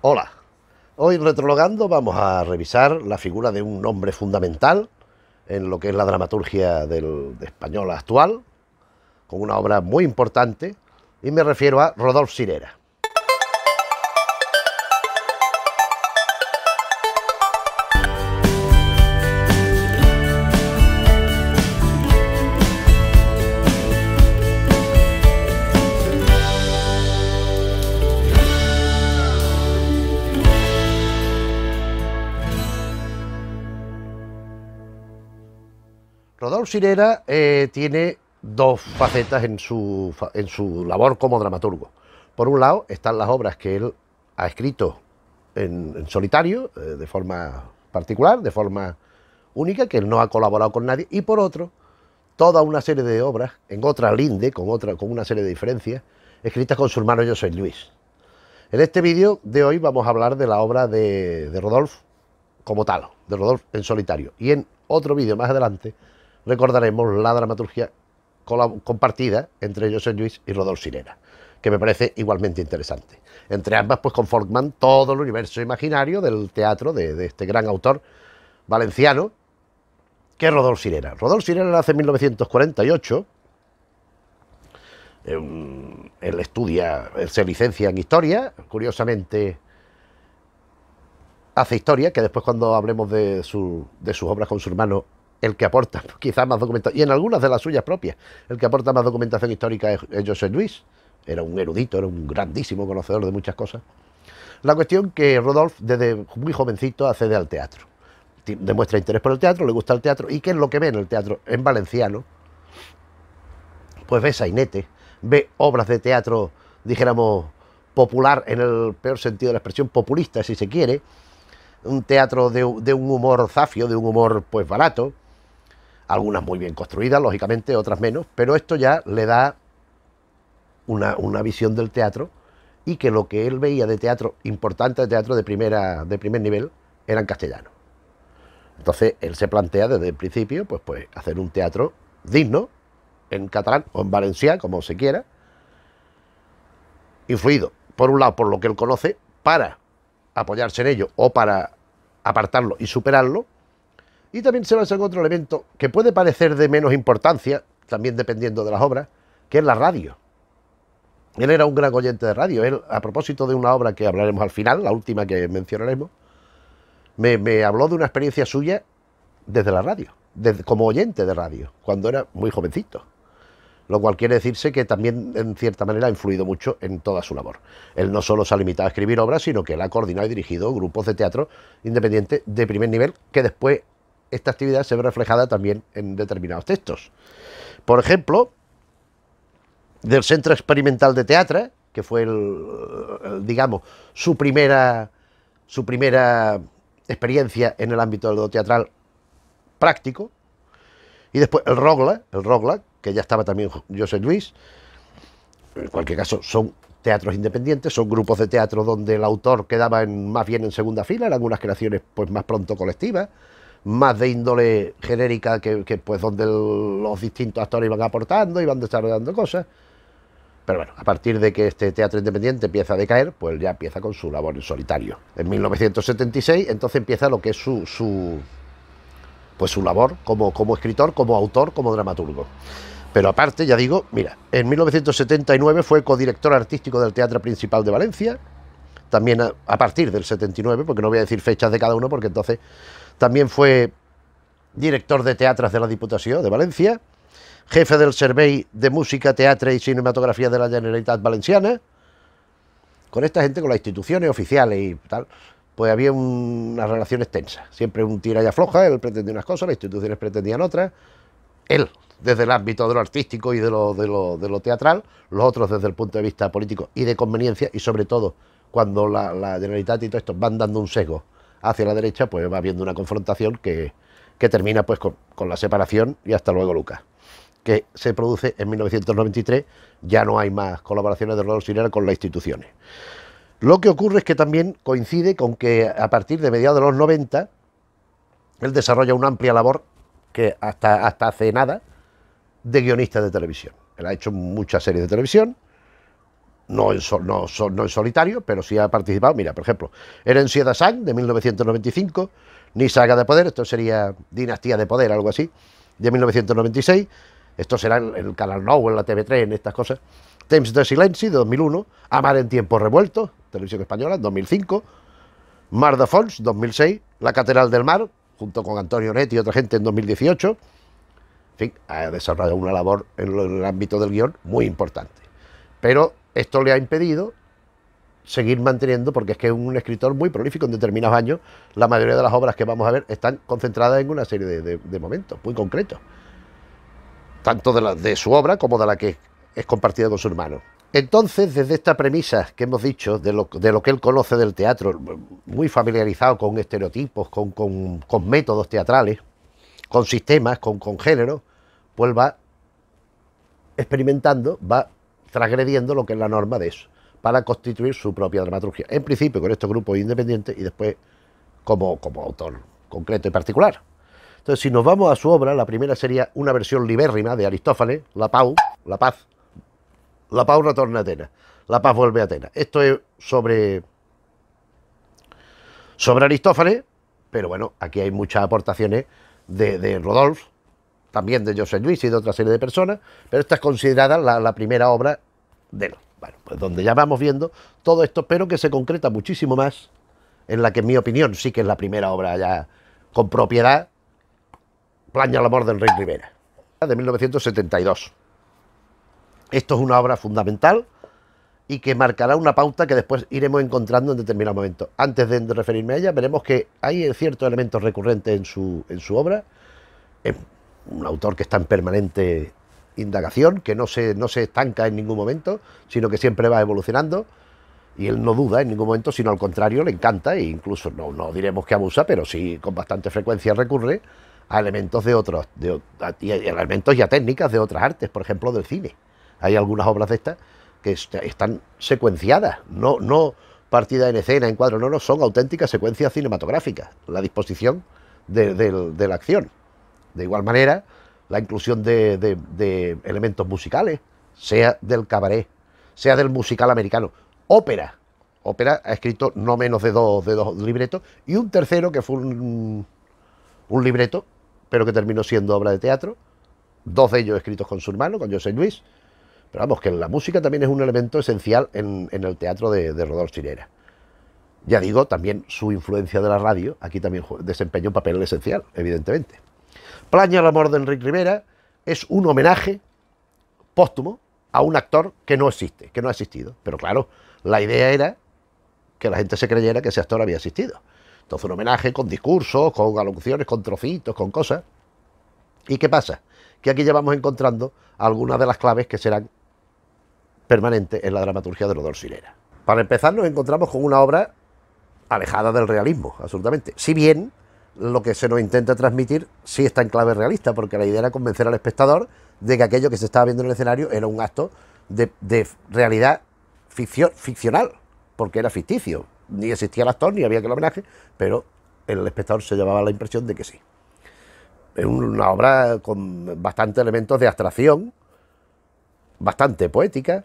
Hola, hoy Retrologando vamos a revisar la figura de un hombre fundamental en lo que es la dramaturgia del, de actual, con una obra muy importante, y me refiero a Rodolfo Sirera. Salvador Sirera eh, tiene dos facetas en su, en su labor como dramaturgo. Por un lado están las obras que él ha escrito en, solitario, eh, de forma particular, de forma única, que él no ha colaborado con nadie, y por otro, toda una serie de obras, en otra linde, con, otra, con una serie de diferencias, escritas con su hermano José Luis. En este vídeo de hoy vamos a hablar de la obra de, de Rodolfo como tal, de Rodolfo en solitario. Y en otro vídeo más adelante recordaremos la dramaturgia compartida entre José Luis y Rodolfo Sirena, que me parece igualmente interesante. Entre ambas pues conforman todo el universo imaginario del teatro de, este gran autor valenciano, que es Rodolfo Sirena. Rodolfo Sirena nace en 1948, eh, él estudia, él se licencia en historia, curiosamente hace historia, que después cuando hablemos de, de sus obras con su hermano el que aporta quizás más documentación, y en algunas de las suyas propias, el que aporta más documentación histórica es, José Luis, era un erudito, era un grandísimo conocedor de muchas cosas. La cuestión que Rodolf desde muy jovencito accede al teatro, demuestra interés por el teatro, le gusta el teatro, y ¿qué es lo que ve en el teatro? En valenciano, pues ve sainete, ve obras de teatro, dijéramos, popular en el peor sentido de la expresión, populista si se quiere, un teatro de, de, un humor zafio, de un humor pues barato, algunas muy bien construidas, lógicamente, otras menos, pero esto ya le da una, visión del teatro y que lo que él veía de teatro importante, de teatro de, primera, de primer nivel, eran castellanos. Entonces él se plantea desde el principio pues, pues hacer un teatro digno, en catalán o en valenciano, como se quiera, influido, por un lado, por lo que él conoce, para apoyarse en ello o para apartarlo y superarlo, y también se basa en otro elemento que puede parecer de menos importancia, también dependiendo de las obras, que es la radio. Él era un gran oyente de radio. Él, a propósito de una obra que hablaremos al final, la última que mencionaremos, me, habló de una experiencia suya desde la radio, como oyente de radio, cuando era muy jovencito. Lo cual quiere decirse que también, en cierta manera, ha influido mucho en toda su labor. Él no solo se ha limitado a escribir obras, sino que él ha coordinado y dirigido grupos de teatro independiente de primer nivel que después esta actividad se ve reflejada también en determinados textos. Por ejemplo, del Centro Experimental de Teatro, que fue, el, digamos, su primera, su primera experiencia en el ámbito de teatral práctico. Y después el Rogla, el Rogla, que ya estaba también José Luis. En cualquier caso, son teatros independientes, son grupos de teatro donde el autor quedaba más bien en segunda fila, en algunas creaciones pues más pronto colectivas más de índole genérica que, pues donde los distintos actores iban aportando, iban desarrollando cosas. Pero bueno, a partir de que este teatro independiente empieza a decaer, pues ya empieza con su labor en solitario. En 1976 entonces empieza lo que es su, pues su labor como, como escritor, como autor, como dramaturgo. Pero aparte, ya digo, mira, en 1979 fue codirector artístico del Teatro Principal de Valencia, también a, a partir del 79, porque no voy a decir fechas de cada uno, porque entonces también fue director de teatras de la Diputación de Valencia, jefe del Servei de Música, Teatro y Cinematografía de la Generalitat Valenciana. Con esta gente, con las instituciones oficiales y tal, pues había una relación relaciones Siempre un tira y afloja, él pretendía unas cosas, las instituciones pretendían otras. Él, desde el ámbito de lo artístico y de lo, teatral, los otros desde el punto de vista político y de conveniencia, y sobre todo cuando la, la Generalitat y todo esto van dando un sesgo hacia la derecha, pues va habiendo una confrontación que, termina pues con, la separación y hasta luego Lucas, que se produce en 1993, ya no hay más colaboraciones de Rodolfo Sirena con las instituciones. Lo que ocurre es que también coincide con que a partir de mediados de los 90, él desarrolla una amplia labor que hasta, hasta hace nada de guionista de televisión. Él ha hecho muchas series de televisión, no en, solitario, pero sí ha participado, mira, por ejemplo, Eren de Sang de 1995, ni Saga de Poder, esto sería Dinastía de Poder, algo así, de 1996, esto será el Canal Now, en la TV3, en estas cosas, Temps de Silencio de 2001, Amar en Tiempos Revueltos, Televisión Española, 2005, Mar de Fons, 2006, La Catedral del Mar, junto con Antonio Net y otra gente en 2018, en fin, ha desarrollado una labor en el ámbito del guión muy importante. Pero esto le ha impedido seguir manteniendo, porque es que es un escritor muy prolífico en determinados años, la mayoría de las obras que vamos a ver están concentradas en una serie de, momentos muy concretos, tanto de, su obra como de la que es compartida con su hermano. Entonces, desde esta premisa que hemos dicho, de lo, que él conoce del teatro, muy familiarizado con estereotipos, con, métodos teatrales, con sistemas, con, con géneros, pues va experimentando, va transgrediendo lo que es la norma de eso, para constituir su propia dramaturgia. En principio con estos grupos independientes y después como, como autor concreto y particular. Entonces, si nos vamos a su obra, la primera sería una versión libérrima de Aristófanes, La Pau, La Paz. La Pau retorna a Atenas, La Paz vuelve a Atenas. Esto es sobre, sobre Aristófanes, pero bueno, aquí hay muchas aportaciones de, de Rodolfo, también de José Luis y de otra serie de personas, pero esta es considerada la, primera obra de él. Bueno, pues donde ya vamos viendo todo esto, pero que se concreta muchísimo más en la que, en mi opinión, sí que es la primera obra ya con propiedad, Plaña el amor del Rey Rivera, de 1972. Esto es una obra fundamental y que marcará una pauta que después iremos encontrando en determinado momento. Antes de referirme a ella, veremos que hay ciertos elementos recurrentes en su, en su obra. En, un autor que está en permanente indagación, que no se, no se estanca en ningún momento, sino que siempre va evolucionando. Y él no duda en ningún momento, sino al contrario, le encanta e incluso no, no diremos que abusa, pero sí con bastante frecuencia recurre a elementos de otros, de, y a elementos técnicas de otras artes, por ejemplo del cine. Hay algunas obras de estas que están secuenciadas, no, no partida en escena, en cuadro, no, no, son auténticas secuencias cinematográficas, la disposición de la acción. De igual manera, la inclusión de, elementos musicales, sea del cabaret, sea del musical americano, ópera. Ópera ha escrito no menos de dos, de dos libretos y un tercero que fue un, libreto, pero que terminó siendo obra de teatro, dos de ellos escritos con su hermano, con José Luis. Pero vamos, que la música también es un elemento esencial en, el teatro de, Rodolfo Chirera. Ya digo, también su influencia de la radio aquí también desempeñó un papel esencial, evidentemente. Plaña el amor de Enrique Rivera es un homenaje póstumo a un actor que no existe, que no ha existido. Pero claro, la idea era que la gente se creyera que ese actor había existido. Entonces un homenaje con discursos, con alocuciones, con trocitos, con cosas. ¿Y qué pasa? Que aquí ya vamos encontrando algunas de las claves que serán permanentes en la dramaturgia de Rodolfo Silera. Para empezar nos encontramos con una obra alejada del realismo, absolutamente. Si bien lo que se nos intenta transmitir sí está en clave realista, porque la idea era convencer al espectador de que aquello que se estaba viendo en el escenario era un acto de, realidad ficcional, porque era ficticio. Ni existía el actor, ni había aquel homenaje, pero el espectador se llevaba la impresión de que sí. Es una obra con bastantes elementos de abstracción, bastante poética,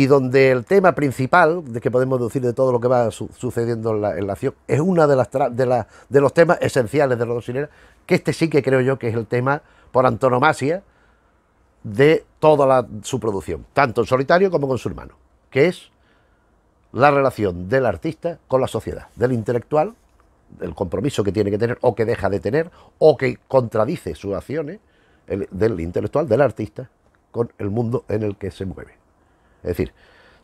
y donde el tema principal, de que podemos deducir de todo lo que va sucediendo en la, acción, es uno de, los temas esenciales de la que este sí que creo yo que es el tema por antonomasia de toda su producción, tanto en solitario como con su hermano, que es la relación del artista con la sociedad, del intelectual, del compromiso que tiene que tener o que deja de tener o que contradice sus acciones, del intelectual, del artista, con el mundo en el que se mueve. Es decir,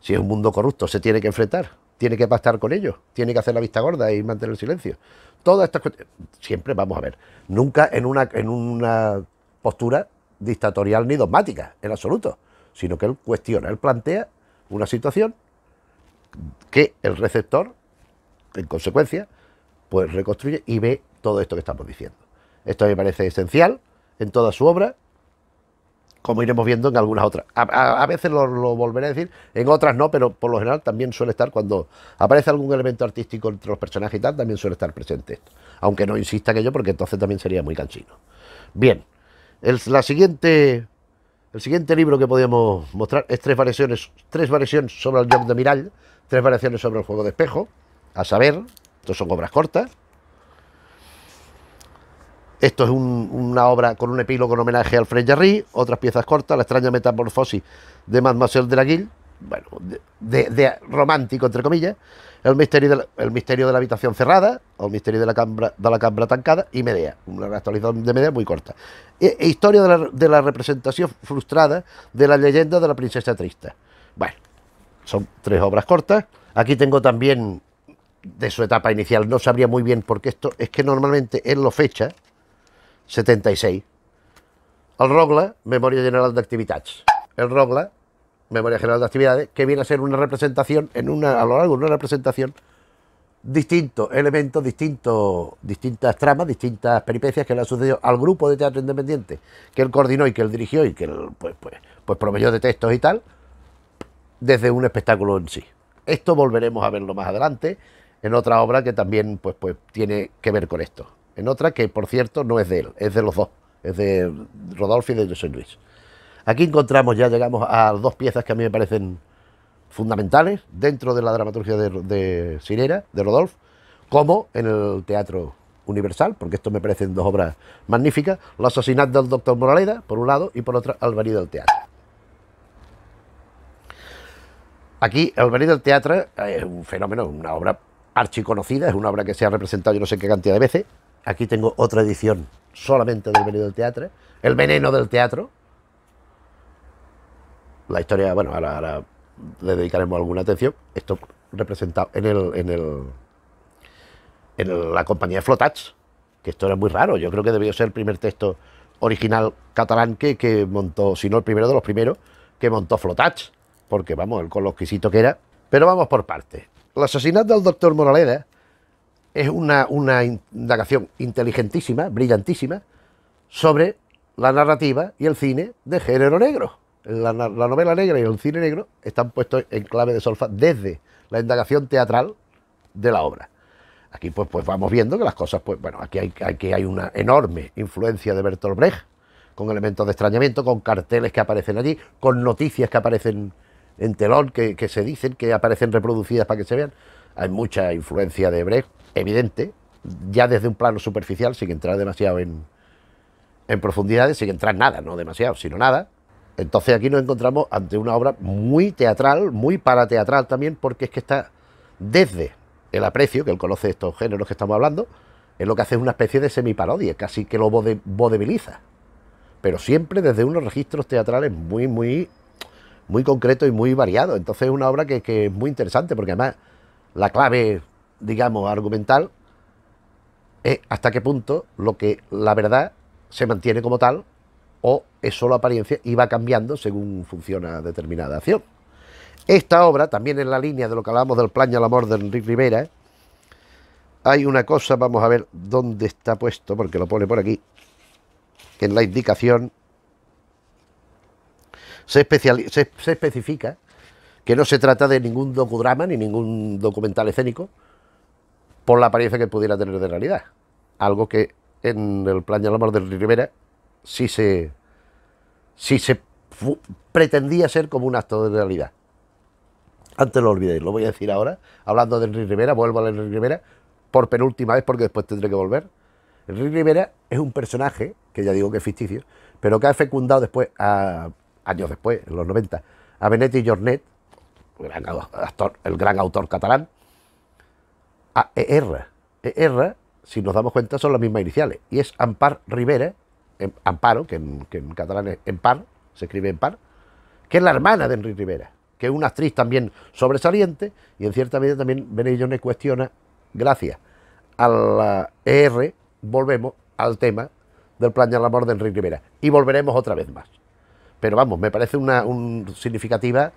si es un mundo corrupto, se tiene que enfrentar, tiene que pactar con ellos, tiene que hacer la vista gorda y mantener el silencio. Todas estas cuestiones, siempre vamos a ver, nunca en una, en una postura dictatorial ni dogmática, en absoluto, sino que él cuestiona, él plantea una situación que el receptor, en consecuencia, pues reconstruye y ve todo esto que estamos diciendo. Esto me parece esencial en toda su obra como iremos viendo en algunas otras. A, veces lo, volveré a decir, en otras no, pero por lo general también suele estar cuando aparece algún elemento artístico entre los personajes y tal, también suele estar presente Aunque no insista que yo, porque entonces también sería muy canchino. Bien, el, la siguiente, el siguiente libro que podíamos mostrar es tres variaciones, tres variaciones sobre el Job de Miral, tres variaciones sobre el juego de espejo, a saber, estas son obras cortas, esto es una obra con un epílogo en homenaje al Alfred Jarry, otras piezas cortas, La extraña metamorfosis de Mademoiselle de la Guille, bueno, de, romántico, entre comillas, el misterio, de la, misterio de la habitación cerrada, o el misterio de la cámara de la tancada, y Medea, una actualización de Medea muy corta. E, e historia de la, representación frustrada de la leyenda de la princesa triste. Bueno, son tres obras cortas. Aquí tengo también de su etapa inicial, no sabría muy bien por qué esto es que normalmente en lo fecha, 76. al ROGLA, Memoria General de Actividades. El ROGLA, Memoria General de Actividades, que viene a ser una representación, en una, a lo largo de una representación, distintos elementos, distintas tramas, distintas peripecias que le han sucedido al grupo de teatro independiente que él coordinó y que él dirigió y que él, pues, pues, pues proveyó de textos y tal, desde un espectáculo en sí. Esto volveremos a verlo más adelante en otra obra que también pues, pues, tiene que ver con esto en otra que por cierto no es de él, es de los dos, es de Rodolfo y de José Luis. Aquí encontramos, ya llegamos a dos piezas que a mí me parecen fundamentales dentro de la dramaturgia de, de de Rodolfo, como en el teatro universal, porque esto me parecen dos obras magníficas, ...La asesinato del doctor Moraleda, por un lado, y por otra, Alvarí del teatro. Aquí, venido del teatro eh, es un fenómeno, una obra archiconocida, es una obra que se ha representado yo no sé qué cantidad de veces, Aquí tengo otra edición solamente del veneno del teatro. El veneno del teatro. La historia, bueno, ahora, le dedicaremos alguna atención. Esto representado en el, en el en la compañía de Flotats, que esto era muy raro. Yo creo que debió ser el primer texto original catalán que, montó, si no el primero de los primeros, que montó Flotats, porque vamos, el con lo exquisito que era. Pero vamos por partes. asesinato del doctor Moraleda es una, indagación inteligentísima, brillantísima, sobre la narrativa y el cine de género negro. La, novela negra y el cine negro están puestos en clave de solfa desde la indagación teatral de la obra. Aquí pues, pues vamos viendo que las cosas, pues bueno, aquí hay, aquí hay una enorme influencia de Bertolt Brecht, con elementos de extrañamiento, con carteles que aparecen allí, con noticias que aparecen en telón, que, que se dicen, que aparecen reproducidas para que se vean. Hay mucha influencia de Brecht, evidente, ya desde un plano superficial, sin entrar demasiado en, en profundidades, sin entrar nada, no demasiado, sino nada. Entonces aquí nos encontramos ante una obra muy teatral, muy parateatral también, porque es que está desde el aprecio, que él conoce estos géneros que estamos hablando, es lo que hace una especie de semiparodia, casi que lo vodebiliza, pero siempre desde unos registros teatrales muy, muy, muy concretos y muy variados. Entonces es una obra que es muy interesante, porque además la clave, digamos, argumental es hasta qué punto lo que la verdad se mantiene como tal o es solo apariencia y va cambiando según funciona determinada acción. Esta obra, también en la línea de lo que hablábamos del plan y amor de Enrique Rivera, hay una cosa, vamos a ver dónde está puesto, porque lo pone por aquí, que en la indicación se, se especifica que no se trata de ningún docudrama ni ningún documental escénico por la apariencia que pudiera tener de realidad. Algo que en el plan de la de Rivera sí se, sí se pretendía ser como un acto de realidad. Antes lo olvidéis, lo voy a decir ahora, hablando de Rivera, vuelvo a Enrique Rivera por penúltima vez porque después tendré que volver. Enrique Rivera es un personaje, que ya digo que es ficticio, pero que ha fecundado después, años después, en los 90, a Benetti y Jornet, el gran autor catalán, a ER. ER, si nos damos cuenta, son las mismas iniciales. Y es Ampar Rivera, em, Amparo, que en, catalán es Empar, se escribe Empar, que es la hermana de Enrique Rivera, que es una actriz también sobresaliente y en cierta medida también Benellone cuestiona, gracias a la ER, volvemos al tema del plan de amor de Enrique Rivera. Y volveremos otra vez más. Pero vamos, me parece una significativa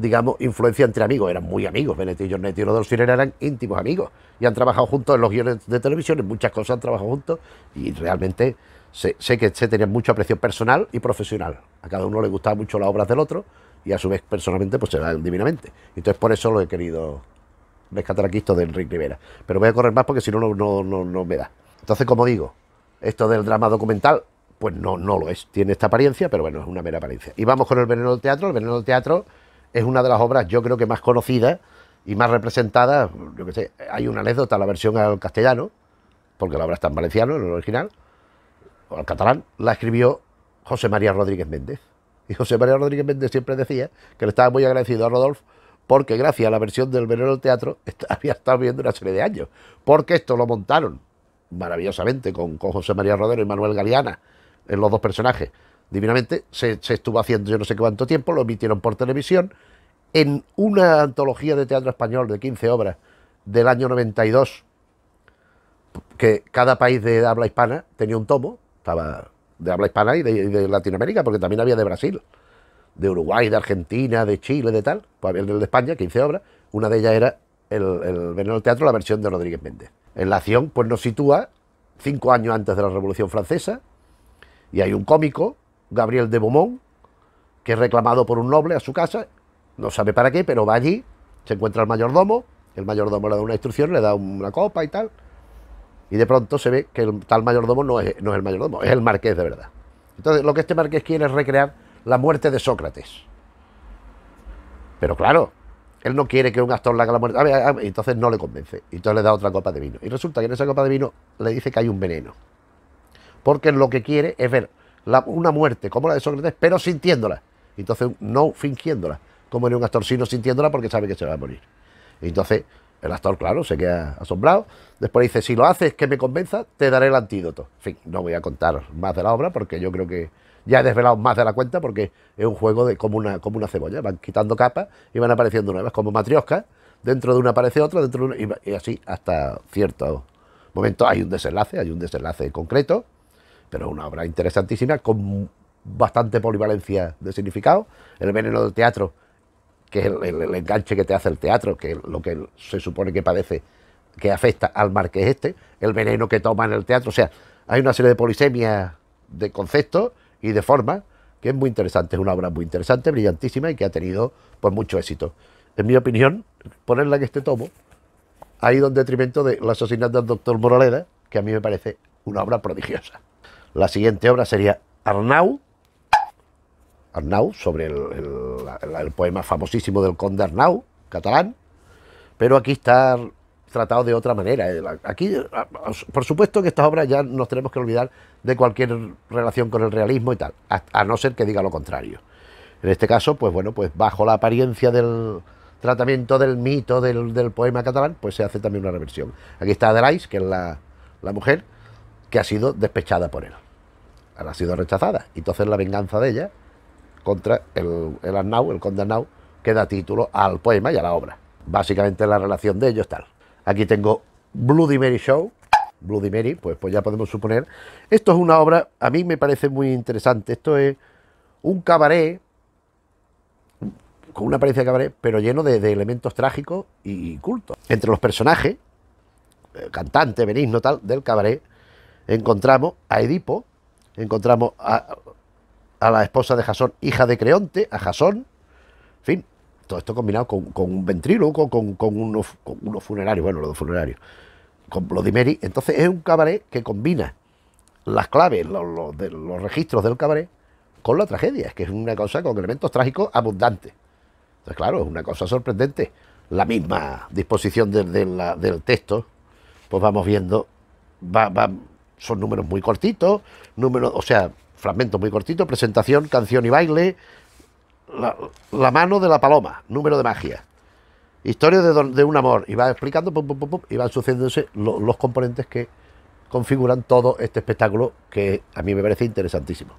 digamos, influencia entre amigos. Eran muy amigos, Benetti y Jornet y Rodolfo eran íntimos amigos. Y han trabajado juntos en los guiones de televisión, en muchas cosas han trabajado juntos. Y realmente sé, que se tenían mucho aprecio personal y profesional. A cada uno le gustaba mucho las obras del otro y a su vez personalmente pues se dan divinamente. Entonces por eso lo he querido rescatar aquí esto de Enrique Rivera. Pero voy a correr más porque si no, no, me da. Entonces, como digo, esto del drama documental, pues no, no lo es. Tiene esta apariencia, pero bueno, es una mera apariencia. Y vamos con el veneno del teatro. El veneno del teatro es una de las obras, yo creo que más conocidas y más representadas. Yo que sé, hay una anécdota, la versión al castellano, porque la obra está en valenciano, en el original, o al catalán, la escribió José María Rodríguez Méndez. Y José María Rodríguez Méndez siempre decía que le estaba muy agradecido a Rodolfo porque gracias a la versión del Veneno del Teatro había estado viendo una serie de años, porque esto lo montaron maravillosamente con, con José María Rodero y Manuel Galeana en los dos personajes divinamente, se, estuvo haciendo yo no sé cuánto tiempo, lo emitieron por televisión, en una antología de teatro español de 15 obras del año 92, que cada país de habla hispana tenía un tomo, estaba de habla hispana y de, Latinoamérica, porque también había de Brasil, de Uruguay, de Argentina, de Chile, de tal, pues había el de España, 15 obras, una de ellas era el, el Veneno del Teatro, la versión de Rodríguez Méndez. En la acción, pues nos sitúa cinco años antes de la Revolución Francesa, y hay un cómico Gabriel de Beaumont, que es reclamado por un noble a su casa, no sabe para qué, pero va allí, se encuentra el mayordomo, el mayordomo le da una instrucción, le da una copa y tal, y de pronto se ve que el tal mayordomo no es, no es el mayordomo, es el marqués de verdad. Entonces, lo que este marqués quiere es recrear la muerte de Sócrates. Pero claro, él no quiere que un actor le haga la muerte. entonces no le convence. Entonces le da otra copa de vino. Y resulta que en esa copa de vino le dice que hay un veneno. Porque lo que quiere es ver una muerte como la de Sócrates, pero sintiéndola. Entonces, no fingiéndola, como en un actor, sino sintiéndola porque sabe que se va a morir. Entonces, el actor, claro, se queda asombrado. Después dice, si lo haces que me convenza, te daré el antídoto. En fin, no voy a contar más de la obra porque yo creo que ya he desvelado más de la cuenta porque es un juego de como una, como una cebolla. Van quitando capas y van apareciendo nuevas, como matrioscas. Dentro de una aparece otra, dentro de una, y así hasta cierto momento hay un desenlace, hay un desenlace concreto pero es una obra interesantísima con bastante polivalencia de significado. El veneno del teatro, que es el, enganche que te hace el teatro, que es lo que se supone que padece, que afecta al mar que es este, el veneno que toma en el teatro. O sea, hay una serie de polisemia de conceptos y de formas que es muy interesante, es una obra muy interesante, brillantísima y que ha tenido por pues, mucho éxito. En mi opinión, ponerla en este tomo ha ido en detrimento de La asesinato del doctor Moraleda, que a mí me parece una obra prodigiosa. La siguiente obra sería Arnau, Arnau, sobre el, poema famosísimo del conde Arnau, catalán, pero aquí está tratado de otra manera. Eh, aquí, ah, por supuesto que estas obras ya nos tenemos que olvidar de cualquier relación con el realismo y tal, a, no ser que diga lo contrario. En este caso, pues bueno, pues bajo la apariencia del tratamiento del mito del, poema catalán, pues se hace también una reversión. Aquí está Adelais, que es la, la mujer, que ha sido despechada por él. ha sido rechazada. Y entonces la venganza de ella contra el, el Arnau, el conde Arnau, que da título al poema y a la obra. Básicamente la relación de ellos tal. Aquí tengo Bloody Mary Show, Bloody Mary, pues, pues ya podemos suponer. Esto es una obra, a mí me parece muy interesante. Esto es un cabaret, con una apariencia de cabaret, pero lleno de, elementos trágicos y cultos. Entre los personajes, eh, cantante, benigno, tal, del cabaret, encontramos a Edipo, encontramos a, a la esposa de Jasón, hija de Creonte, a Jasón, en fin, todo esto combinado con, un ventríloco, con, con, unos, funerarios, bueno, los funerarios, con Bloody Entonces es un cabaret que combina las claves, los, registros del cabaret con la tragedia, es que es una cosa con elementos trágicos abundantes. Entonces, claro, es una cosa sorprendente. La misma disposición la, del texto, pues vamos viendo, va, va, son números muy cortitos, número o sea, fragmentos muy cortitos, presentación, canción y baile, la, mano de la paloma, número de magia, historia de, un amor, y va explicando, pum, pum, pum, y van sucediéndose los componentes que configuran todo este espectáculo que a mí me parece interesantísimo.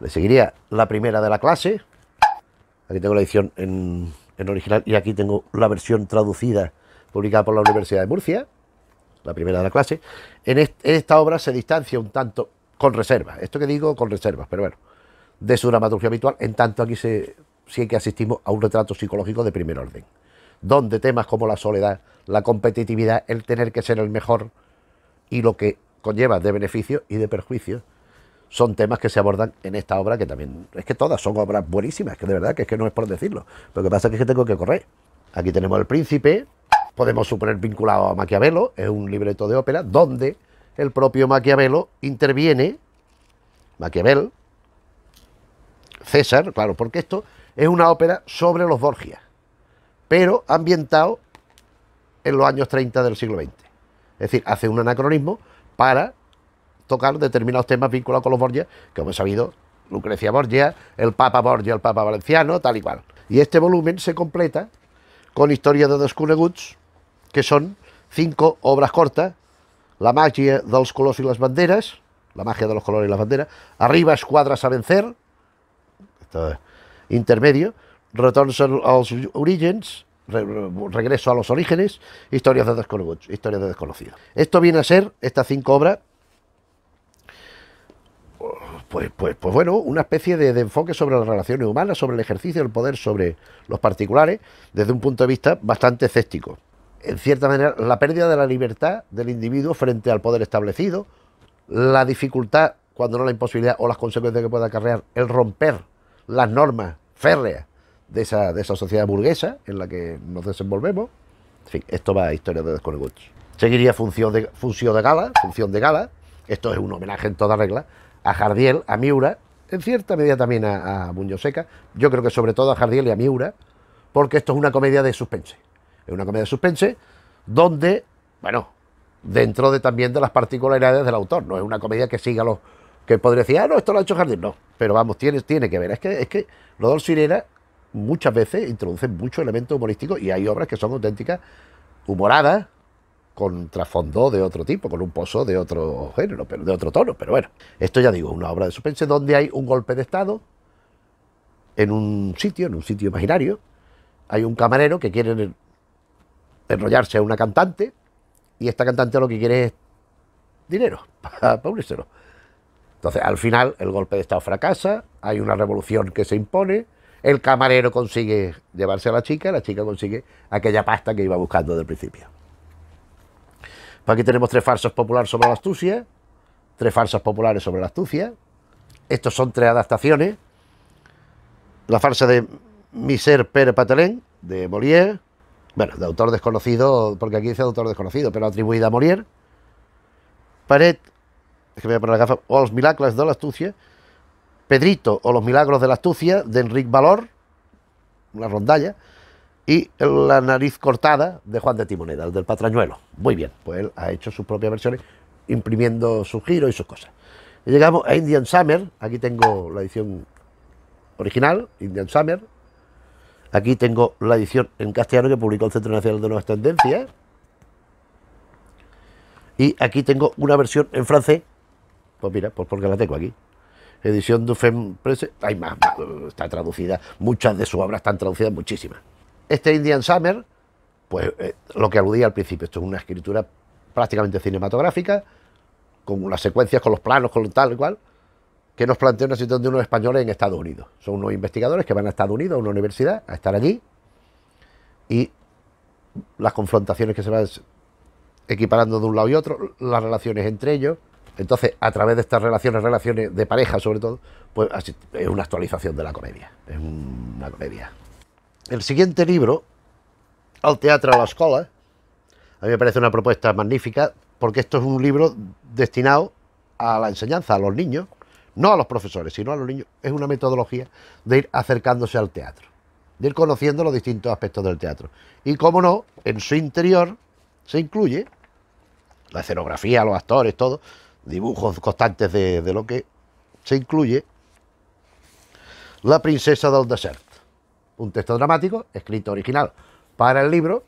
Le seguiría la primera de la clase, aquí tengo la edición en, en original y aquí tengo la versión traducida publicada por la Universidad de Murcia la primera de la clase, en, esta obra se distancia un tanto, con reservas, esto que digo con reservas, pero bueno, de su dramaturgia habitual, en tanto aquí se, sí que asistimos a un retrato psicológico de primer orden, donde temas como la soledad, la competitividad, el tener que ser el mejor y lo que conlleva de beneficio y de perjuicio, son temas que se abordan en esta obra, que también, es que todas son obras buenísimas, que de verdad que es que no es por decirlo, lo que pasa es que tengo que correr. Aquí tenemos al príncipe, podemos suponer vinculado a Maquiavelo, es un libreto de ópera donde el propio Maquiavelo interviene, Maquiavel, César, claro, porque esto es una ópera sobre los Borgias, pero ambientado en los años 30 del siglo XX. Es decir, hace un anacronismo para tocar determinados temas vinculados con los Borgia, que hemos sabido, Lucrecia Borgia, el Papa Borgia, el Papa Valenciano, tal y cual. Y este volumen se completa con Historia de dos que son cinco obras cortas, La magia los colores y las banderas... La magia de los colores y las banderas, Arriba escuadras a vencer, intermedio, ...Retorno a los orígenes... Regreso a los orígenes, Historias de desconocidos, Historias de Esto viene a ser, estas cinco obras, pues, pues, pues bueno, una especie de, de, enfoque sobre las relaciones humanas, sobre el ejercicio del poder sobre los particulares, desde un punto de vista bastante escéptico en cierta manera, la pérdida de la libertad del individuo frente al poder establecido, la dificultad, cuando no la imposibilidad o las consecuencias que pueda acarrear, el romper las normas férreas de esa, sociedad burguesa en la que nos desenvolvemos. En fin, esto va a historia de Desconeguts. Seguiría función de, función de gala, función de gala. Esto es un homenaje en toda regla a Jardiel, a Miura, en cierta medida también a, a Seca. Yo creo que sobre todo a Jardiel y a Miura, porque esto es una comedia de suspense. Es una comedia de suspense donde, bueno, dentro de también de las particularidades del autor, no es una comedia que siga los que podría decir, ah, no, esto lo ha hecho Jardín, no, pero vamos, tiene, tiene que ver, es que, es que Rodolfo Sirena muchas veces introduce muchos elementos humorísticos y hay obras que son auténticas humoradas, con trasfondo de otro tipo, con un pozo de otro género, pero de otro tono. Pero bueno, esto ya digo, una obra de suspense donde hay un golpe de estado en un sitio, en un sitio imaginario. Hay un camarero que quiere enrollarse a una cantante y esta cantante lo que quiere es dinero para, para Entonces, al final, el golpe de Estado fracasa, hay una revolución que se impone, el camarero consigue llevarse a la chica, la chica consigue aquella pasta que iba buscando desde el principio. Pues aquí tenemos tres farsas populares sobre la astucia, tres farsas populares sobre la astucia. Estos son tres adaptaciones. La farsa de Miser Pere Patelén, de Molière, bueno, de autor desconocido, porque aquí dice autor desconocido, pero atribuida a Molière, Paret, es que me voy a poner la gafa, o los milagros de la astucia, Pedrito o los milagros de la astucia, de Enric Valor, la rondalla, y La nariz cortada de Juan de Timoneda, el del patrañuelo. Muy bien, pues él ha hecho sus propias versiones, imprimiendo su giro y sus cosas. Y llegamos a Indian Summer, aquí tengo la edición original, Indian Summer, Aquí tengo la edición en castellano que publicó el Centro Nacional de Nuevas Tendencias. Y aquí tengo una versión en francés. Pues mira, pues porque la tengo aquí. Edición du Presse. Hay más, está traducida. Muchas de sus obras están traducidas, muchísimas. Este Indian Summer, pues eh, lo que aludía al principio, esto es una escritura prácticamente cinematográfica, con las secuencias, con los planos, con tal y cual que nos plantea una situación de unos españoles en Estados Unidos. Son unos investigadores que van a Estados Unidos, a una universidad, a estar allí, y las confrontaciones que se van equiparando de un lado y otro, las relaciones entre ellos. Entonces, a través de estas relaciones, relaciones de pareja sobre todo, pues es una actualización de la comedia. Es una comedia. El siguiente libro, Al Teatro a la escuela, a mí me parece una propuesta magnífica, porque esto es un libro destinado a la enseñanza, a los niños, no a los profesores, sino a los niños, es una metodología de ir acercándose al teatro, de ir conociendo los distintos aspectos del teatro. Y como no, en su interior se incluye la escenografía, los actores, todo, dibujos constantes de, lo que se incluye La princesa del desert, un texto dramático escrito original para el libro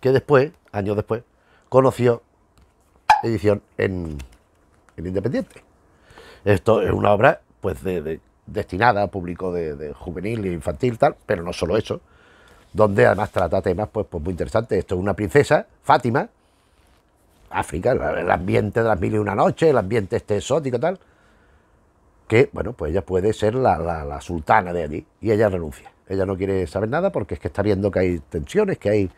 que después, años después, conoció edición en, en Independiente. Esto es una obra pues destinada a público de, juvenil e infantil, tal, pero no solo eso, donde además trata temas pues, pues muy interesantes. Esto es una princesa, Fátima, África, el ambiente de las mil y una noche, el ambiente este exótico, tal, que, bueno, pues ella puede ser la, sultana de allí, y ella renuncia. Ella no quiere saber nada porque es que está viendo que hay tensiones, que hay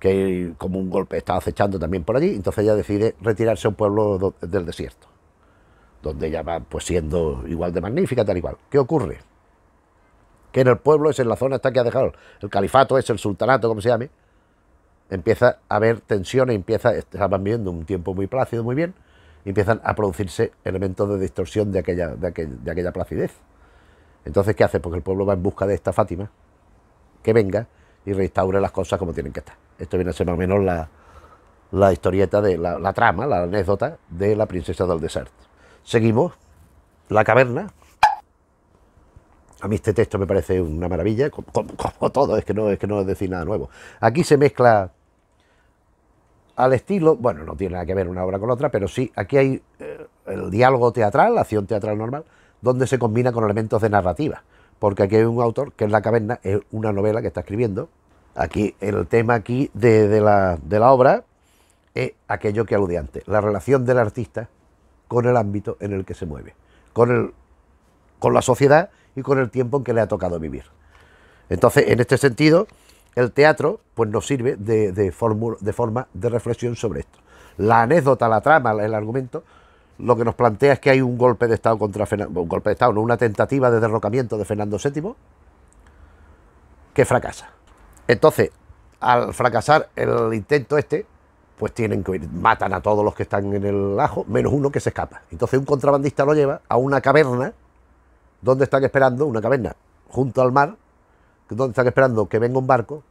que como un golpe está acechando también por allí, entonces ella decide retirarse a un pueblo del desierto donde ya va pues siendo igual de magnífica, tal y cual. ¿Qué ocurre? Que en el pueblo, es en la zona esta que ha dejado el califato, es el sultanato, como se llame, empieza a haber tensiones, empieza, estaban viendo un tiempo muy plácido, muy bien, empiezan a producirse elementos de distorsión de aquella, de, aquella placidez. Entonces, ¿qué hace? Porque pues el pueblo va en busca de esta Fátima, que venga y restaure las cosas como tienen que estar. Esto viene a ser más o menos la, la historieta, de la, la trama, la anécdota de la princesa del desierto. Seguimos. La caverna. A mí este texto me parece una maravilla, como, todo, es que no es que no decir nada nuevo. Aquí se mezcla al estilo, bueno, no tiene nada que ver una obra con otra, pero sí, aquí hay eh, el diálogo teatral, la acción teatral normal, donde se combina con elementos de narrativa, porque aquí hay un autor que es La Caverna, es una novela que está escribiendo. Aquí el tema aquí de, la, de la obra es aquello que alude antes, la relación del artista con el ámbito en el que se mueve, con, el, con la sociedad y con el tiempo en que le ha tocado vivir. Entonces, en este sentido, el teatro pues, nos sirve de, forma de reflexión sobre esto. La anécdota, la trama, el argumento, lo que nos plantea es que hay un golpe de Estado contra Fernando, un golpe de Estado, una tentativa de derrocamiento de Fernando VII que fracasa. Entonces, al fracasar el intento este, pues tienen que matan a todos los que están en el ajo, menos uno que se escapa. Entonces un contrabandista lo lleva a una caverna, donde están esperando, una caverna junto al mar, donde están esperando que venga un barco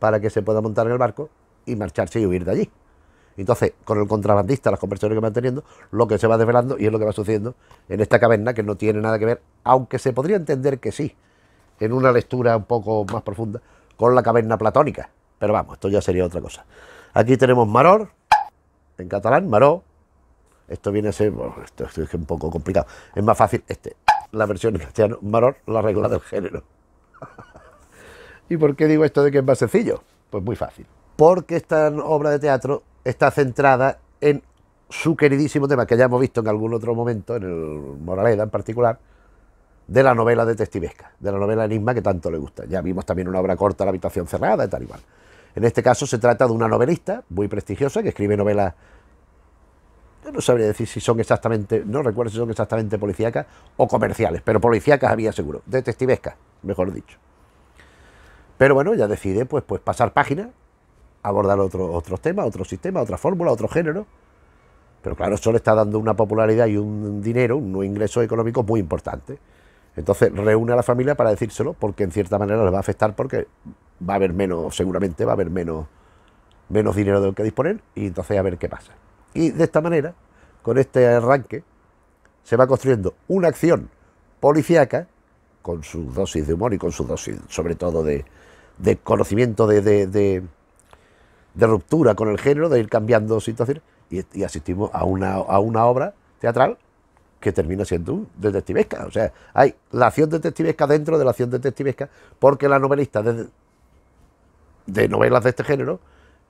para que se pueda montar en el barco y marcharse y huir de allí. Entonces, con el contrabandista, las conversaciones que van teniendo, lo que se va desvelando y es lo que va sucediendo en esta caverna que no tiene nada que ver, aunque se podría entender que sí, en una lectura un poco más profunda, con la caverna platónica. Pero vamos, esto ya sería otra cosa. Aquí tenemos Maror, en catalán, Maró. Esto viene a ser, esto, es un poco complicado. Es más fácil este, la versión en castellano, Maror, la regla del género. ¿Y por qué digo esto de que es más sencillo? Pues muy fácil. Porque esta obra de teatro está centrada en su queridísimo tema, que ya hemos visto en algún otro momento, en el Moraleda en particular, de la novela de Testivesca, de la novela Enigma que tanto le gusta. Ya vimos también una obra corta, La habitación cerrada y tal igual. En este caso se trata de una novelista muy prestigiosa que escribe novelas, no sabría decir si son exactamente, no recuerdo si son exactamente policíacas o comerciales, pero policíacas había seguro, detectivescas, mejor dicho. Pero bueno, ya decide pues, pues pasar página, abordar otros otro temas, otro sistema, otra fórmula, otro género. Pero claro, eso le está dando una popularidad y un dinero, un ingreso económico muy importante. Entonces reúne a la familia para decírselo, porque en cierta manera le va a afectar porque va a haber menos, seguramente va a haber menos, menos dinero lo que disponer y entonces a ver qué pasa. Y de esta manera, con este arranque, se va construyendo una acción policíaca con su dosis de humor y con su dosis, sobre todo, de, de conocimiento de, de, ruptura con el género, de ir cambiando situaciones. Y, y asistimos a una, a una obra teatral que termina siendo detectivesca. O sea, hay la acción detectivesca dentro de la acción detectivesca, porque la novelista, de novelas de este género,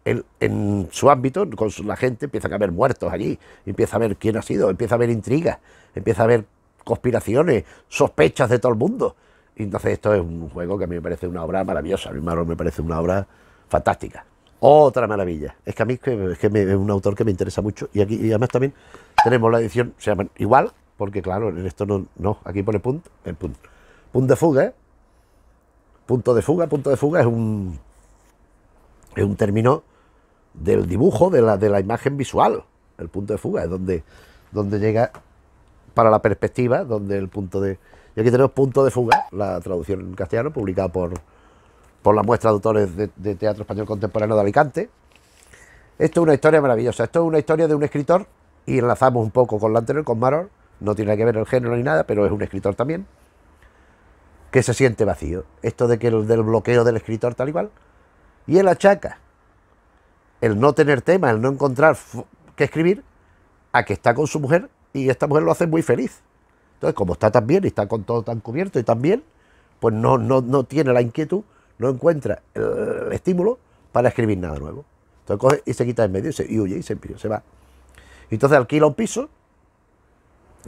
en, su ámbito, con la gente, empieza a haber muertos allí, empieza a ver quién ha sido, empieza a haber intrigas, empieza a haber conspiraciones, sospechas de todo el mundo. Y entonces esto es un juego que a mí me parece una obra maravillosa, a mí me parece una obra fantástica. Otra maravilla. Es que a mí es, que, es, un autor que me interesa mucho. Y aquí y además también tenemos la edición, se llama igual, porque claro, en esto no, no aquí pone punto, el punto. Punto de fuga, ¿eh? Punto de fuga, punto de fuga es un es un término del dibujo, de la, de la imagen visual. El punto de fuga es donde, donde llega para la perspectiva, donde el punto de... Y aquí tenemos punto de fuga, la traducción en castellano, publicada por, por la muestra de autores de, Teatro Español Contemporáneo de Alicante. Esto es una historia maravillosa, esto es una historia de un escritor, y enlazamos un poco con la anterior, con Maror, no tiene que ver el género ni nada, pero es un escritor también, que se siente vacío. Esto de que el, del bloqueo del escritor tal y cual, y él achaca el no tener tema, el no encontrar qué escribir, a que está con su mujer y esta mujer lo hace muy feliz. Entonces, como está tan bien y está con todo tan cubierto y tan bien, pues no, no, no tiene la inquietud, no encuentra el, estímulo para escribir nada nuevo. Entonces coge y se quita en medio y, se, huye y se, se va. Entonces alquila un piso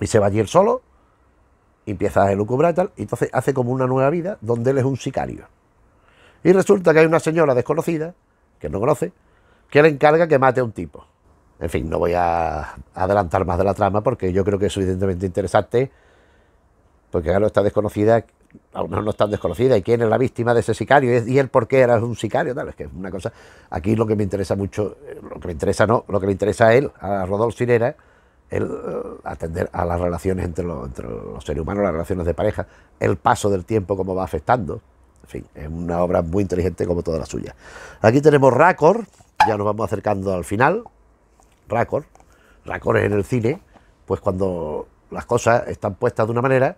y se va allí él solo, y empieza a elucubrar y tal, y entonces hace como una nueva vida donde él es un sicario. Y resulta que hay una señora desconocida, que no conoce, que le encarga que mate a un tipo. En fin, no voy a adelantar más de la trama porque yo creo que es suficientemente interesante, porque claro, está desconocida, aún no es tan desconocida, y quién es la víctima de ese sicario, y el por qué era un sicario, tal, es que es una cosa... Aquí lo que me interesa mucho, eh, lo que me interesa no, lo que le interesa a él, a Rodolfo Sirera, el eh, atender a las relaciones entre entre los seres humanos, las relaciones de pareja, el paso del tiempo, cómo va afectando, en fin, es una obra muy inteligente como toda la suya. Aquí tenemos Raccord, ya nos vamos acercando al final. Raccord, Raccord es en el cine, pues cuando las cosas están puestas de una manera,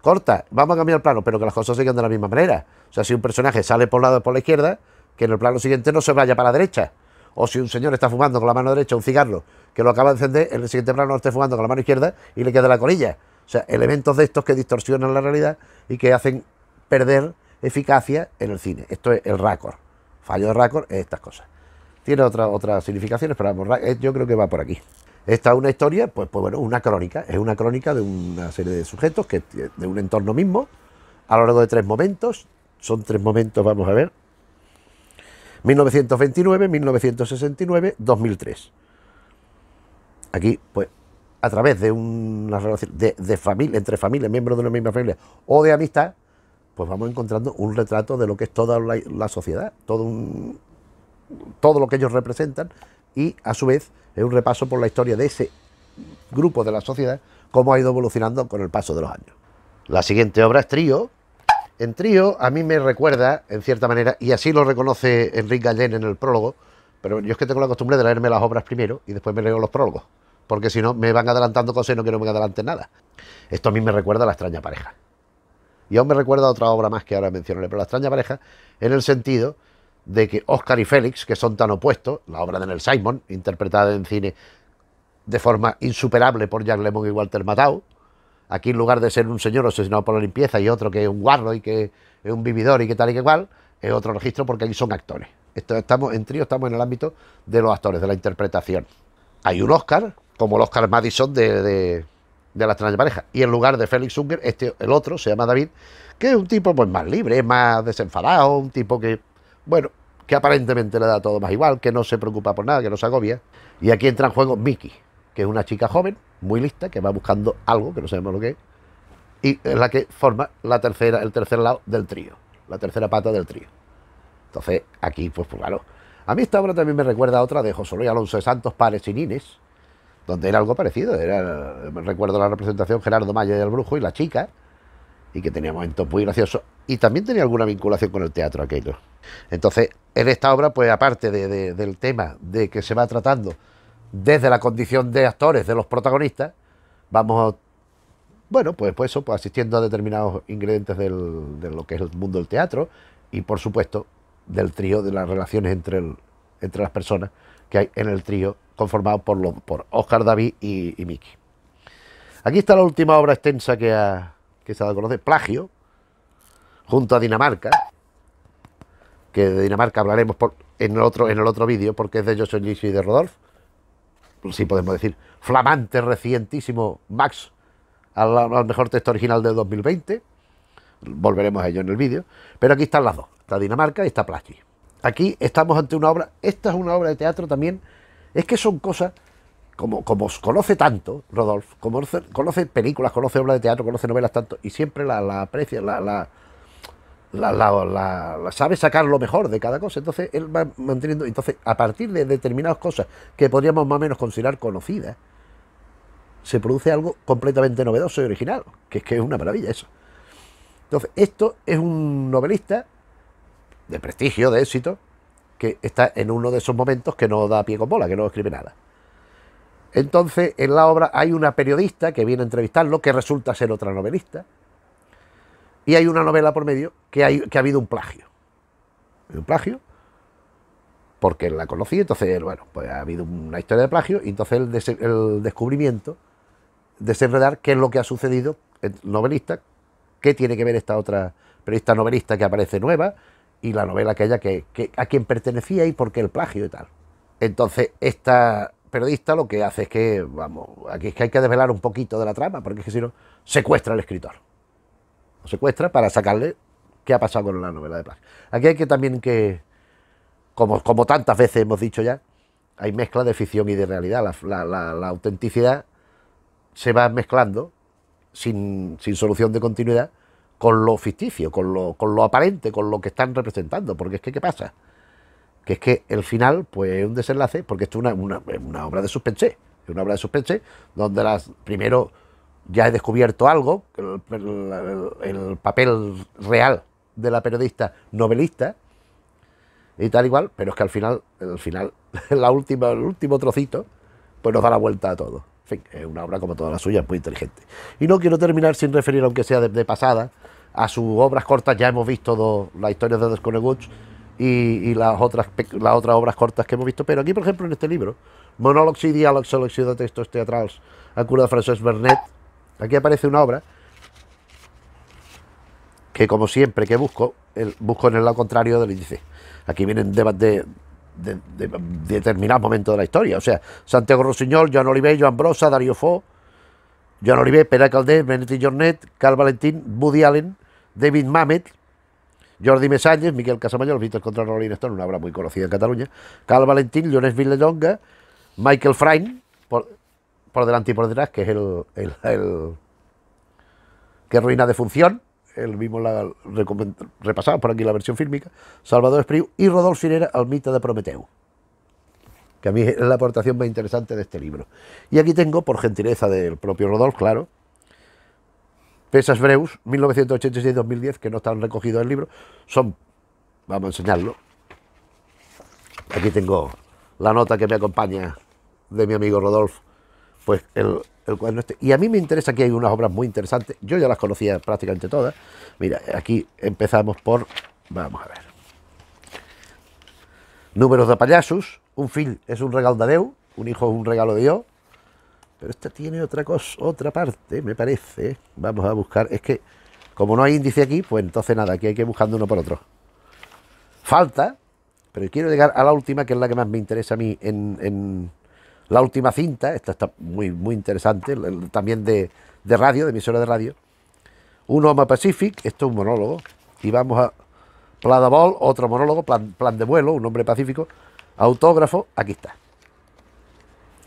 corta, vamos a cambiar el plano, pero que las cosas sigan de la misma manera. O sea, si un personaje sale por lado por la izquierda, que en el plano siguiente no se vaya para la derecha. O si un señor está fumando con la mano derecha un cigarro que lo acaba de encender, en el siguiente plano no esté fumando con la mano izquierda y le queda la colilla. O sea, elementos de estos que distorsionan la realidad y que hacen perder eficacia en el cine. Esto es el récord. Fallo de récord es estas cosas. Tiene otras significaciones, pero eh, yo creo que va por aquí. Esta es una historia, pues, pues, bueno, una crónica. Es una crónica de una serie de sujetos que de un entorno mismo, a lo largo de tres momentos. Son tres momentos, vamos a ver. 1929, 1969, 2003. Aquí, pues, a través de una relación de, de familia, entre familias, miembros de una misma familia o de amistad, pues vamos encontrando un retrato de lo que es toda la, sociedad, todo, un, todo lo que ellos representan y a su vez es un repaso por la historia de ese grupo de la sociedad, cómo ha ido evolucionando con el paso de los años. La siguiente obra es Trío. En Trío a mí me recuerda, en cierta manera, y así lo reconoce Enrique Gallén en el prólogo, pero yo es que tengo la costumbre de leerme las obras primero y después me leo los prólogos, porque si no me van adelantando cosas y no quiero que me adelante nada. Esto a mí me recuerda a La extraña pareja. Y aún me recuerda a otra obra más que ahora mencionaré, pero La extraña pareja, en el sentido de que Oscar y Félix, que son tan opuestos, la obra de Neil Simon, interpretada en cine de forma insuperable por Jack Lemmon y Walter Matthau, aquí en lugar de ser un señor asesinado por la limpieza y otro que es un guarro y que es un vividor y que tal y que cual, es otro registro porque ahí son actores. Esto, estamos en trío, estamos en el ámbito de los actores, de la interpretación. Hay un Oscar, como el Oscar Madison de de la extraña pareja. Y en lugar de Félix Unger, este, el otro se llama David, que es un tipo pues, más libre, más desenfadado, un tipo que, bueno, que aparentemente le da todo más igual, que no se preocupa por nada, que no se agobia. Y aquí entra en juego Mickey, que es una chica joven, muy lista, que va buscando algo, que no sabemos lo que es, y es la que forma la tercera, el tercer lado del trío, la tercera pata del trío. Entonces, aquí, pues, pues claro. A mí esta obra también me recuerda a otra de José Luis Alonso de Santos, Pares y Nines, donde era algo parecido. Era, recuerdo la representación Gerardo Maya y el Brujo y la chica, y que tenía momentos muy graciosos. Y también tenía alguna vinculación con el teatro aquello. Entonces, en esta obra, pues aparte del tema de que se va tratando desde la condición de actores, de los protagonistas, vamos bueno, pues, pues eso, pues asistiendo a determinados ingredientes del, de lo que es el mundo del teatro y, por supuesto, del trío de las relaciones entre, entre las personas que hay en el trío, conformado por, por Oscar David y, Miki. Aquí está la última obra extensa que, ha, se ha dado a conocer, Plagio, junto a Dinamarca, que de Dinamarca hablaremos por, en el otro, otro vídeo, porque es de Josué Gillis y de Rodolfo, si podemos decir, flamante, recientísimo Max, al, al mejor texto original del 2020. Volveremos a ello en el vídeo. Pero aquí están las dos, está Dinamarca y está Plagio. Aquí estamos ante una obra, esta es una obra de teatro también, es que son cosas, como, como conoce tanto, Rodolfo, como conoce, películas, conoce obras de teatro, conoce novelas tanto, y siempre la, aprecia, la, la, la, la, sabe sacar lo mejor de cada cosa. Entonces, él va manteniendo, entonces, a partir de determinadas cosas que podríamos más o menos considerar conocidas, se produce algo completamente novedoso y original, que es que es una maravilla eso. Entonces, esto es un novelista de prestigio, de éxito, que está en uno de esos momentos que no da pie con bola, que no escribe nada. Entonces, en la obra hay una periodista que viene a entrevistarlo, que resulta ser otra novelista, y hay una novela por medio que, hay, que ha habido un plagio. ¿Un plagio? Porque la conocí, entonces, bueno, pues ha habido una historia de plagio, y entonces el, el descubrimiento, desenredar qué es lo que ha sucedido, el novelista, qué tiene que ver esta otra periodista novelista que aparece nueva, y la novela aquella que, que, a quien pertenecía y por qué el plagio y tal. Entonces, esta periodista lo que hace es que, vamos, aquí es que hay que desvelar un poquito de la trama, porque es que si no, secuestra al escritor. Lo secuestra para sacarle qué ha pasado con la novela de plagio. Aquí hay que también que, como, como tantas veces hemos dicho ya, hay mezcla de ficción y de realidad. La, la autenticidad se va mezclando sin, sin solución de continuidad con lo ficticio, con lo, con lo aparente, con lo que están representando. Porque es que, ¿qué pasa? Que es que el final, pues es un desenlace, porque esto es una, obra de suspense. Es una obra de suspense donde las primero ya he descubierto algo, el, papel real de la periodista novelista y tal igual, pero es que al final, el final, la última, el último trocito, pues nos da la vuelta a todo. En fin, es una obra como toda la suya, muy inteligente. Y no quiero terminar sin referir, aunque sea de pasada, a sus obras cortas ya hemos visto dos, la historia de Descone y, las, otras, las otras obras cortas que hemos visto, pero aquí, por ejemplo, en este libro, Monólogos y diálogos, selección de textos teatrales, a cura de Francesc Bernet, aquí aparece una obra que, como siempre que busco, busco en el lado contrario del índice. Aquí vienen debates de, de, de, de determinados momentos de la historia, o sea, Santiago Rossignol, Joan Oliver, Joan Brosa, Dario Fo, Joan Oliver, Pere Caldés, Benedict Jornet, Carl Valentín, Buddy Allen, David Mamet, Jordi Mesáñez, Miguel Casamayor, Víctor Contra Rolín Stone, una obra muy conocida en Cataluña, Carl Valentín, Leones Villedonga, Michael Frayn, por, delante y por detrás, que es el, el, que ruina de función, él mismo la repasado, por aquí la versión fílmica, Salvador Espriu y Rodolfo Sinera, al mito de Prometeu, que a mí es la aportación más interesante de este libro. Y aquí tengo, por gentileza del propio Rodolfo, claro, Pesas Breus, 1986-2010, que no están recogidos en el libro, son, vamos a enseñarlo, aquí tengo la nota que me acompaña de mi amigo Rodolfo, pues el, el cuaderno este. Y a mí me interesa que hay unas obras muy interesantes, yo ya las conocía prácticamente todas. Mira, aquí empezamos por, vamos a ver, números de payasos, un fil, es un regalo de Adeu, un hijo es un regalo de Dios, pero esta tiene otra cosa, otra parte, me parece. Vamos a buscar. Es que, como no hay índice aquí, pues entonces nada, aquí hay que ir buscando uno por otro. Falta, pero quiero llegar a la última, que es la que más me interesa a mí en, la última cinta. Esta está muy, muy interesante, también de, radio, de emisora de radio. Un Oma Pacific, esto es un monólogo. Y vamos a Ball, otro monólogo, plan de vuelo, un hombre pacífico. Autógrafo, aquí está.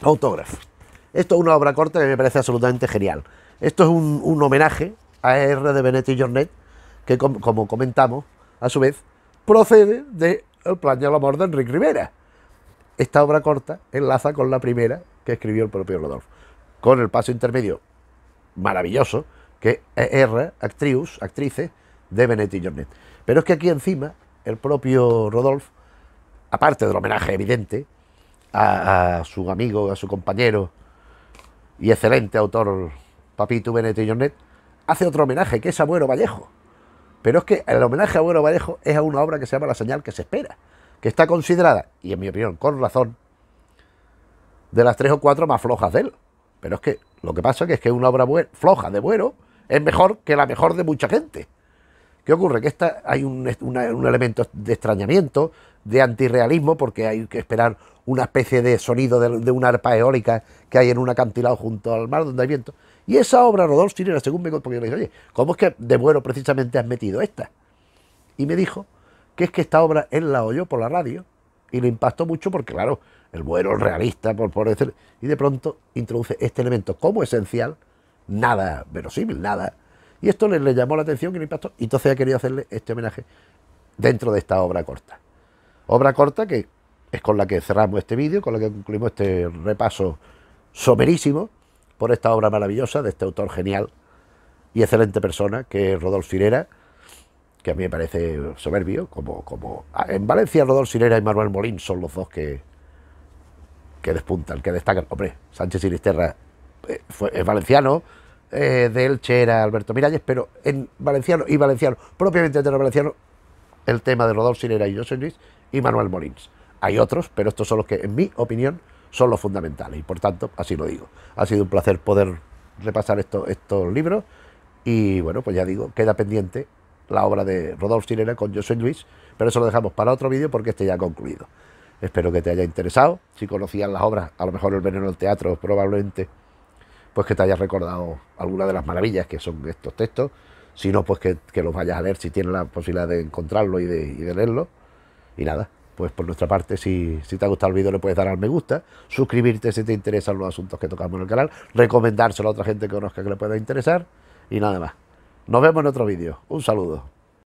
Autógrafo. Esto es una obra corta que me parece absolutamente genial. Esto es un, homenaje a R de Benetti y Jornet, que como comentamos, a su vez, procede de El plan de el amor de Enrique Rivera. Esta obra corta enlaza con la primera que escribió el propio Rodolfo, con el paso intermedio maravilloso, que es R, actrius, actrices, de Benetti y Jornet. Pero es que aquí encima, el propio Rodolfo, aparte del homenaje evidente a su amigo, a su compañero, y excelente autor Papito Benete Jornet, hace otro homenaje, que es a Bueno Vallejo. Pero es que el homenaje a Bueno Vallejo es a una obra que se llama La señal que se espera, que está considerada, y en mi opinión, con razón, de las tres o cuatro más flojas de él. Pero es que lo que pasa que es que una obra floja de Bueno es mejor que la mejor de mucha gente. ¿Qué ocurre? Que esta, hay un, un elemento de extrañamiento, de antirrealismo, porque hay que esperar una especie de sonido de, una arpa eólica que hay en un acantilado junto al mar donde hay viento. Y esa obra Rodolfo tiene según me porque yo le dije, oye, ¿cómo es que de bueno precisamente has metido esta? Y me dijo que es que esta obra él la oyó por la radio y le impactó mucho porque, claro, el bueno el realista, por, por decir, y de pronto introduce este elemento como esencial, nada verosímil, nada. Y esto le, le llamó la atención y le impactó, y entonces ha querido hacerle este homenaje dentro de esta obra corta. Obra corta que es con la que cerramos este vídeo, con la que concluimos este repaso somerísimo por esta obra maravillosa de este autor genial y excelente persona que es Rodolfo Sirera, que a mí me parece soberbio, como, como ah, en Valencia Rodolfo Sirera y Manuel Molins son los dos que, que despuntan, que destacan. Hombre, Sánchez y eh, fue, es valenciano, eh, de Elche era Alberto Miralles, pero en valenciano y valenciano, propiamente de valenciano, el tema de Rodolfo Sirera y José Luis y Manuel Molins. Hay otros, pero estos son los que, en mi opinión, son los fundamentales y por tanto, así lo digo. Ha sido un placer poder repasar estos libros y bueno, pues ya digo, queda pendiente la obra de Rodolfo Sirena con José Luis, pero eso lo dejamos para otro vídeo porque este ya ha concluido. Espero que te haya interesado. Si conocías las obras, a lo mejor el veneno del teatro, probablemente, pues que te hayas recordado alguna de las maravillas que son estos textos. Si no, pues que, los vayas a leer si tienes la posibilidad de encontrarlo y de, y de leerlo. Y nada, pues por nuestra parte, si, te ha gustado el vídeo, le puedes dar al me gusta, suscribirte si te interesan los asuntos que tocamos en el canal, recomendárselo a otra gente que conozca que le pueda interesar y nada más. Nos vemos en otro vídeo. Un saludo.